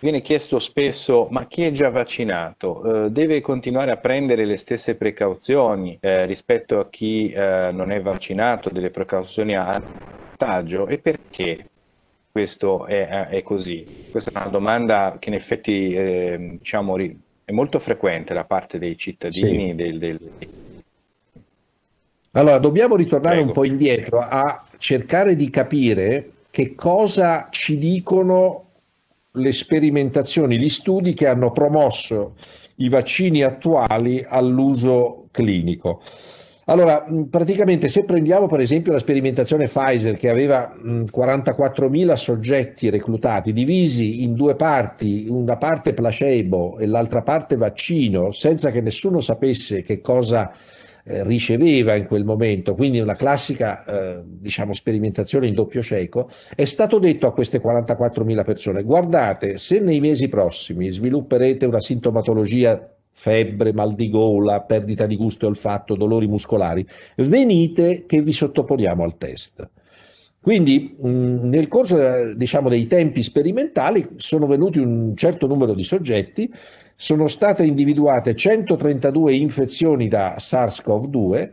Viene chiesto spesso, ma chi è già vaccinato eh, deve continuare a prendere le stesse precauzioni eh, rispetto a chi eh, non è vaccinato, delle precauzioni a vantaggio e perché questo è, eh, è, così? Questa è una domanda che in effetti ehm, diciamo, è molto frequente da parte dei cittadini. Sì. Del, del... Allora, dobbiamo ritornare Prego. un po' indietro a cercare di capire che cosa ci dicono le sperimentazioni, gli studi che hanno promosso i vaccini attuali all'uso clinico. Allora, praticamente se prendiamo per esempio la sperimentazione Pfizer che aveva 44.000 soggetti reclutati divisi in due parti, una parte placebo e l'altra parte vaccino, senza che nessuno sapesse che cosa eh, riceveva in quel momento, quindi una classica eh, diciamo, sperimentazione in doppio cieco, è stato detto a queste 44.000 persone, guardate, se nei mesi prossimi svilupperete una sintomatologia febbre, mal di gola, perdita di gusto e olfatto, dolori muscolari, venite che vi sottoponiamo al test. Quindi nel corso eh, diciamo, dei tempi sperimentali sono venuti un certo numero di soggetti, sono state individuate 132 infezioni da SARS-CoV-2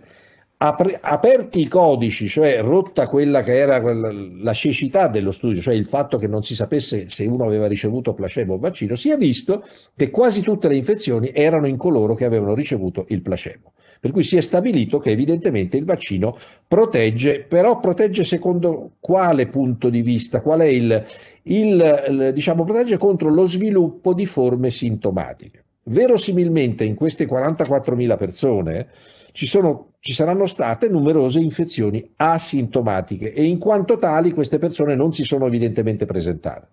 Apri, aperti i codici, cioè rotta quella che era la cecità dello studio, cioè il fatto che non si sapesse se uno aveva ricevuto placebo o vaccino, si è visto che quasi tutte le infezioni erano in coloro che avevano ricevuto il placebo. Per cui si è stabilito che evidentemente il vaccino protegge, però protegge secondo quale punto di vista, qual è il, il diciamo, protegge contro lo sviluppo di forme sintomatiche. Verosimilmente in queste 44.000 persone ci sono ci saranno state numerose infezioni asintomatiche e in quanto tali queste persone non si sono evidentemente presentate.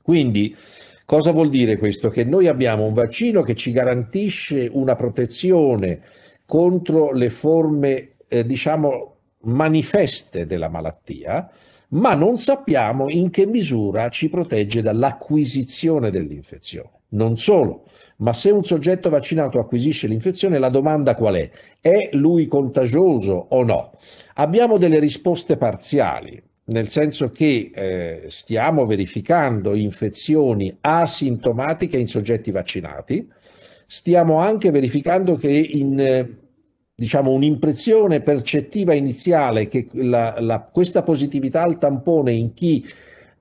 Quindi cosa vuol dire questo? Che noi abbiamo un vaccino che ci garantisce una protezione contro le forme, eh, diciamo, manifeste della malattia, ma non sappiamo in che misura ci protegge dall'acquisizione dell'infezione. Non solo, ma se un soggetto vaccinato acquisisce l'infezione, la domanda qual è? È lui contagioso o no? Abbiamo delle risposte parziali, nel senso che eh, stiamo verificando infezioni asintomatiche in soggetti vaccinati, stiamo anche verificando che in... Eh, diciamo, un'impressione percettiva iniziale che la, la, questa positività al tampone in chi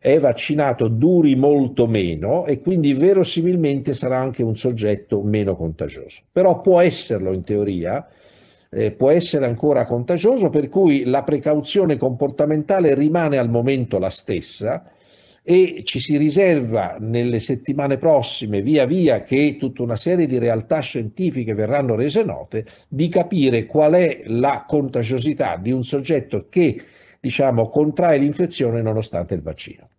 è vaccinato duri molto meno e quindi verosimilmente sarà anche un soggetto meno contagioso. Però può esserlo in teoria, eh, può essere ancora contagioso, per cui la precauzione comportamentale rimane al momento la stessa e ci si riserva nelle settimane prossime, via via che tutta una serie di realtà scientifiche verranno rese note, di capire qual è la contagiosità di un soggetto che diciamo, contrae l'infezione nonostante il vaccino.